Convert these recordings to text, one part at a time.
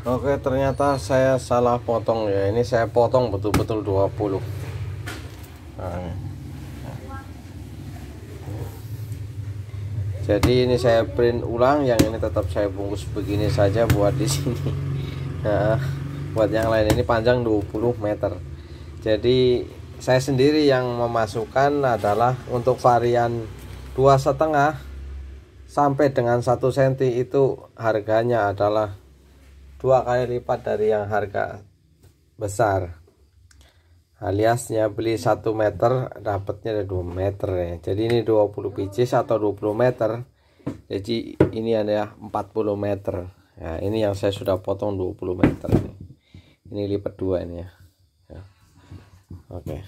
Oke ternyata saya salah potong ya ini saya potong betul-betul 20 nah, jadi ini saya print ulang yang ini tetap saya bungkus begini saja buat di sini nah, buat yang lain ini panjang 20 meter jadi saya sendiri yang memasukkan adalah untuk varian dua setengah sampai dengan satu senti itu harganya adalah dua kali lipat dari yang harga besar aliasnya beli 1 meter dapatnya ada 2 meter ya jadi ini 20 pcs atau 20 meter jadi ini ada 40 meter ya ini yang saya sudah potong 20 meter ini, ini lipat dua ini ya, ya. oke okay.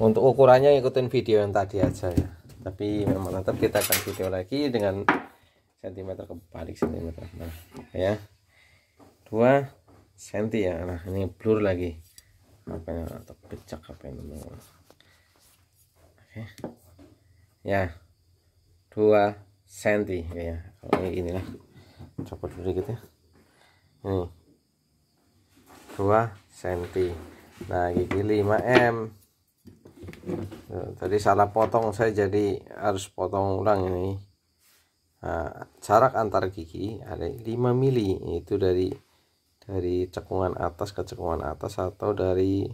untuk ukurannya ikutin video yang tadi aja ya tapi memang tetap kita akan video lagi dengan cm kebalik cm nah, ya 2 cm ya nah ini blur lagi apanya atau pecah apa yang namanya oke okay. ya 2 cm ya kalau ini inilah copot dulu dikit ya ini 2 cm nah gigi 5 m tadi salah potong saya jadi harus potong ulang ini Nah, jarak antar gigi ada 5 mili itu dari dari cekungan atas ke cekungan atas atau dari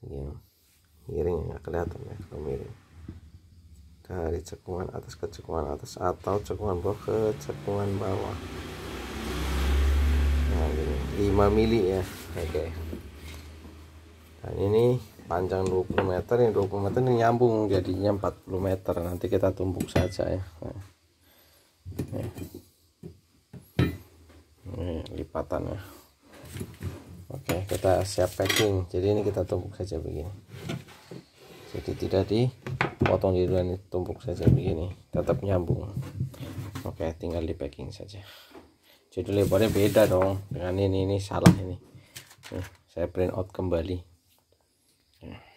ya, miring ya kelihatan ya kalau miring dari cekungan atas ke cekungan atas atau cekungan bawah ke cekungan bawah nah 5 mili ya oke okay. dan ini panjang 20 meter ini 20 meter ini nyambung jadinya 40 meter nanti kita tumpuk saja ya nah ini, lipatannya oke kita siap packing jadi ini kita tumpuk saja begini jadi tidak dipotong di dua ini tumpuk saja begini tetap nyambung oke tinggal di packing saja jadi lebarnya beda dong dengan ini ini salah ini Nih, saya print out kembali